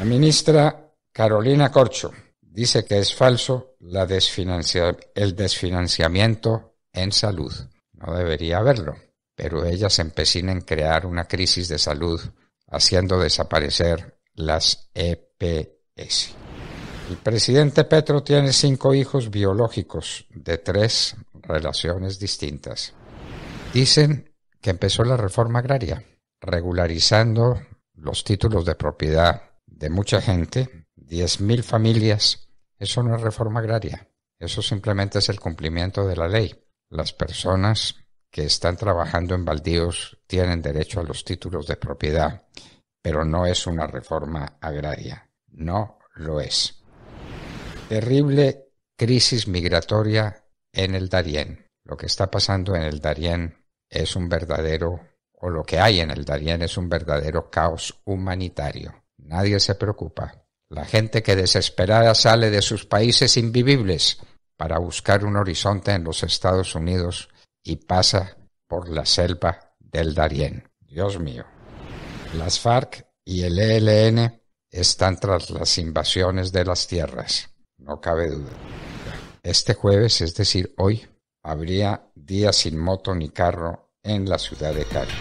La ministra Carolina Corcho dice que es falso el desfinanciamiento en salud. No debería haberlo, pero ella se empecina en crear una crisis de salud haciendo desaparecer las EPS. El presidente Petro tiene cinco hijos biológicos de tres relaciones distintas. Dicen que empezó la reforma agraria, regularizando los títulos de propiedad de mucha gente, 10.000 familias, eso no es reforma agraria, eso simplemente es el cumplimiento de la ley. Las personas que están trabajando en baldíos tienen derecho a los títulos de propiedad, pero no es una reforma agraria, no lo es. Terrible crisis migratoria en el Darién. Lo que está pasando en el Darién es un verdadero, o lo que hay en el Darién es un verdadero caos humanitario. Nadie se preocupa. La gente que desesperada sale de sus países invivibles para buscar un horizonte en los Estados Unidos y pasa por la selva del Darién. Dios mío. Las FARC y el ELN están tras las invasiones de las tierras, no cabe duda. Este jueves, es decir, hoy, habría días sin moto ni carro en la ciudad de Cali.